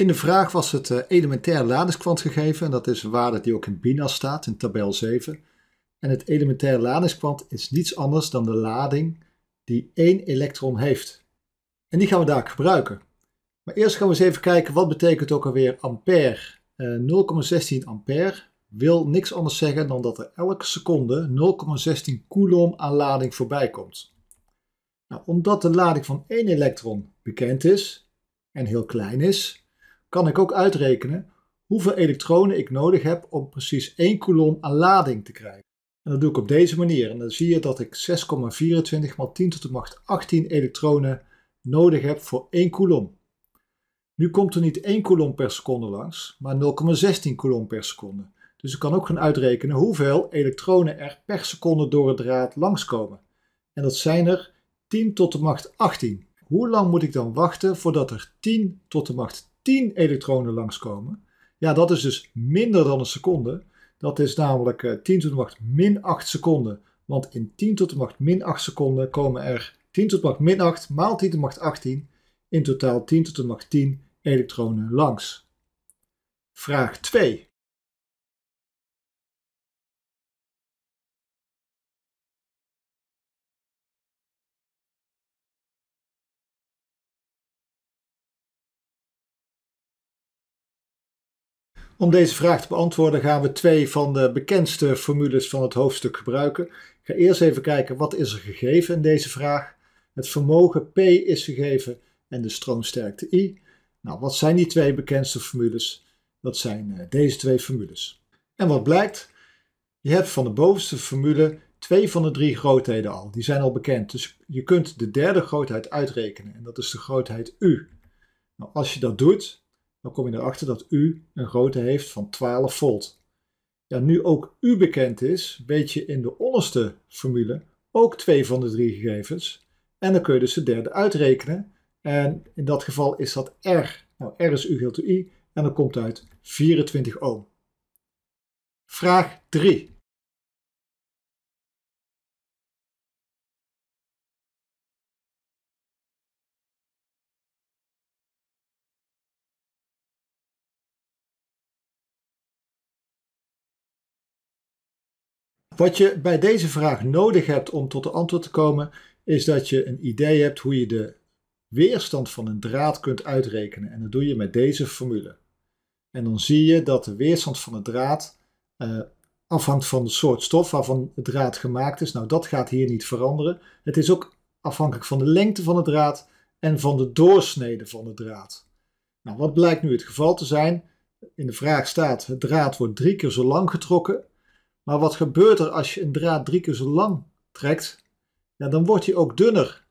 In de vraag was het elementaire eh, elementair ladingskwant gegeven dat is een waarde die ook in BINAS staat in tabel 7. En het elementair ladingskwant is niets anders dan de lading die één elektron heeft. En die gaan we daar gebruiken. Maar eerst gaan we eens even kijken wat betekent ook alweer ampère. 0,16 eh, ampère wil niks anders zeggen dan dat er elke seconde 0,16 coulomb aan lading voorbij komt. Nou, omdat de lading van één elektron bekend is en heel klein is, kan ik ook uitrekenen hoeveel elektronen ik nodig heb om precies 1 coulomb aan lading te krijgen. En dat doe ik op deze manier. En dan zie je dat ik 6,24 x 10 tot de macht 18 elektronen nodig heb voor 1 coulomb. Nu komt er niet 1 coulomb per seconde langs, maar 0,16 coulomb per seconde. Dus ik kan ook gaan uitrekenen hoeveel elektronen er per seconde door het draad langskomen. En dat zijn er 10 tot de macht 18. Hoe lang moet ik dan wachten voordat er 10 tot de macht 10 elektronen langskomen. Ja, dat is dus minder dan een seconde. Dat is namelijk 10 eh, tot de macht min 8 seconden. Want in 10 tot de macht min 8 seconden komen er 10 tot de macht min 8 maal 10 tot de macht 18. In totaal 10 tot de macht 10 elektronen langs. Vraag 2. Om deze vraag te beantwoorden gaan we twee van de bekendste formules van het hoofdstuk gebruiken. Ik ga eerst even kijken wat is er gegeven in deze vraag. Het vermogen P is gegeven en de stroomsterkte I. Nou, wat zijn die twee bekendste formules? Dat zijn eh, deze twee formules. En wat blijkt? Je hebt van de bovenste formule twee van de drie grootheden al. Die zijn al bekend. Dus je kunt de derde grootheid uitrekenen en dat is de grootheid U. Nou, als je dat doet, dan kom je erachter dat U een grootte heeft van 12 volt. Ja, nu ook U bekend is, weet je in de onderste formule ook twee van de drie gegevens. En dan kun je dus de derde uitrekenen. En in dat geval is dat R. Nou, R is U gedeeld door I en dat komt uit 24 ohm. Vraag 3. Wat je bij deze vraag nodig hebt om tot de antwoord te komen, is dat je een idee hebt hoe je de weerstand van een draad kunt uitrekenen. En dat doe je met deze formule. En dan zie je dat de weerstand van een draad uh, afhangt van de soort stof waarvan het draad gemaakt is. Nou, dat gaat hier niet veranderen. Het is ook afhankelijk van de lengte van het draad en van de doorsnede van het draad. Nou, wat blijkt nu het geval te zijn? In de vraag staat, het draad wordt drie keer zo lang getrokken maar wat gebeurt er als je een draad drie keer zo lang trekt? Ja, dan wordt hij ook dunner.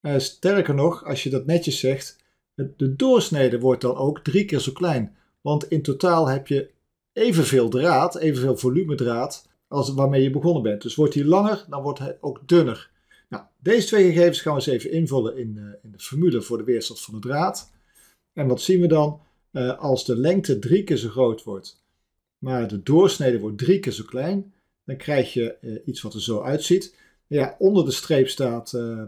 Eh, sterker nog, als je dat netjes zegt, de doorsnede wordt dan ook drie keer zo klein. Want in totaal heb je evenveel draad, evenveel volume draad, als waarmee je begonnen bent. Dus wordt hij langer, dan wordt hij ook dunner. Nou, deze twee gegevens gaan we eens even invullen in, eh, in de formule voor de weerstand van de draad. En wat zien we dan? Eh, als de lengte drie keer zo groot wordt maar de doorsnede wordt drie keer zo klein, dan krijg je eh, iets wat er zo uitziet. Ja, onder de streep staat eh, eh,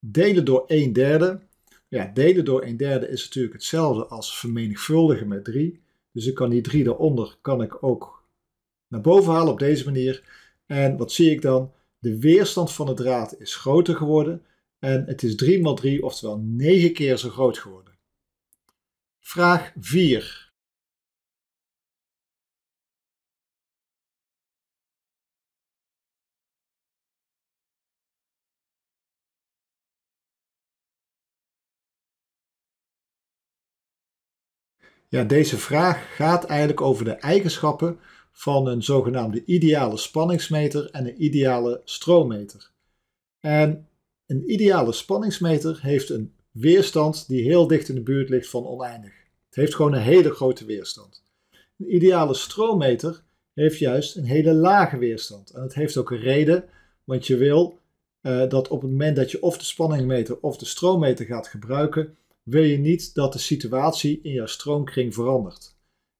delen door 1 derde. Ja, delen door 1 derde is natuurlijk hetzelfde als vermenigvuldigen met 3. Dus ik kan die 3 daaronder kan ik ook naar boven halen op deze manier. En wat zie ik dan? De weerstand van de draad is groter geworden. En het is 3 x 3, oftewel 9 keer zo groot geworden. Vraag 4. Ja, deze vraag gaat eigenlijk over de eigenschappen van een zogenaamde ideale spanningsmeter en een ideale stroommeter. En een ideale spanningsmeter heeft een weerstand die heel dicht in de buurt ligt van oneindig. Het heeft gewoon een hele grote weerstand. Een ideale stroommeter heeft juist een hele lage weerstand. En dat heeft ook een reden, want je wil eh, dat op het moment dat je of de spanningmeter of de stroommeter gaat gebruiken, wil je niet dat de situatie in jouw stroomkring verandert.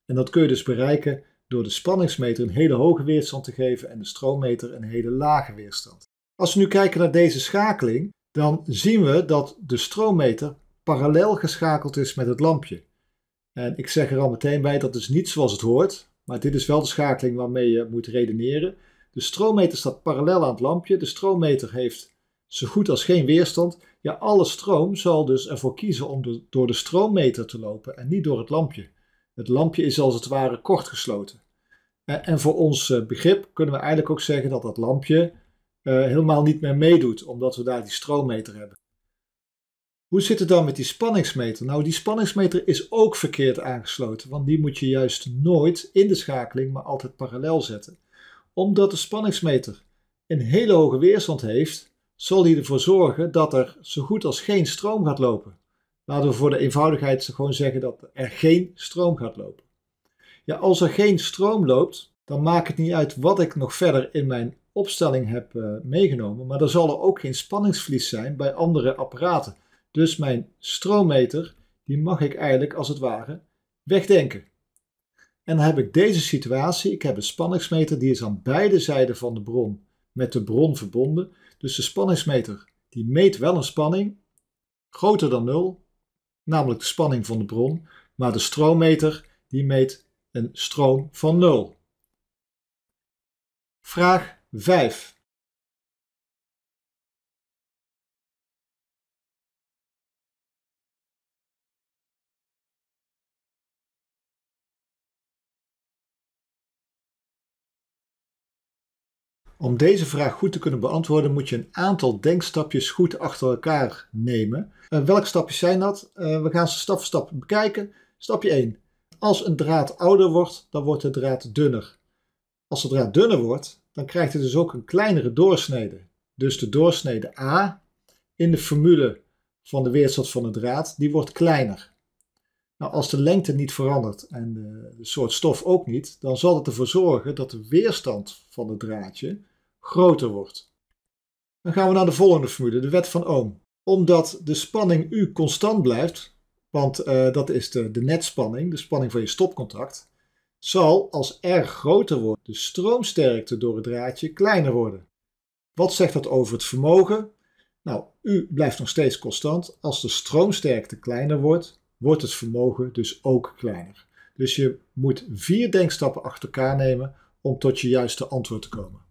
En dat kun je dus bereiken door de spanningsmeter een hele hoge weerstand te geven en de stroommeter een hele lage weerstand. Als we nu kijken naar deze schakeling, dan zien we dat de stroommeter parallel geschakeld is met het lampje. En ik zeg er al meteen bij, dat is niet zoals het hoort, maar dit is wel de schakeling waarmee je moet redeneren. De stroommeter staat parallel aan het lampje, de stroommeter heeft zo goed als geen weerstand ja, alle stroom zal dus ervoor kiezen om door de stroommeter te lopen en niet door het lampje. Het lampje is als het ware kortgesloten. En, en voor ons eh, begrip kunnen we eigenlijk ook zeggen dat dat lampje eh, helemaal niet meer meedoet, omdat we daar die stroommeter hebben. Hoe zit het dan met die spanningsmeter? Nou, die spanningsmeter is ook verkeerd aangesloten, want die moet je juist nooit in de schakeling, maar altijd parallel zetten. Omdat de spanningsmeter een hele hoge weerstand heeft, zal hij ervoor zorgen dat er zo goed als geen stroom gaat lopen. Laten we voor de eenvoudigheid gewoon zeggen dat er geen stroom gaat lopen. Ja, als er geen stroom loopt, dan maakt het niet uit wat ik nog verder in mijn opstelling heb eh, meegenomen, maar er zal er ook geen spanningsvlies zijn bij andere apparaten. Dus mijn stroommeter, die mag ik eigenlijk als het ware wegdenken. En dan heb ik deze situatie, ik heb een spanningsmeter, die is aan beide zijden van de bron met de bron verbonden. Dus de spanningsmeter die meet wel een spanning groter dan 0, namelijk de spanning van de bron, maar de stroommeter die meet een stroom van 0. Vraag 5. Om deze vraag goed te kunnen beantwoorden moet je een aantal denkstapjes goed achter elkaar nemen. Uh, welke stapjes zijn dat? Eh, we gaan ze stap voor stap bekijken. Stapje 1. Als een draad ouder wordt, dan wordt de draad dunner. Als de draad dunner wordt, dan krijgt het dus ook een kleinere doorsnede. Dus de doorsnede A in de formule van de weerstand van de draad, die wordt kleiner. Nou, als de lengte niet verandert en eh, de soort stof ook niet, dan zal het ervoor zorgen dat de weerstand van het draadje groter wordt. Dan gaan we naar de volgende formule, de wet van Ohm. Omdat de spanning U constant blijft, want eh, dat is de, de netspanning, de spanning van je stopcontact, zal als R groter wordt de stroomsterkte door het draadje kleiner worden. Wat zegt dat over het vermogen? Nou, U blijft nog steeds constant. Als de stroomsterkte kleiner wordt, wordt het vermogen dus ook kleiner. Dus je moet vier denkstappen achter elkaar nemen om tot je juiste antwoord te komen.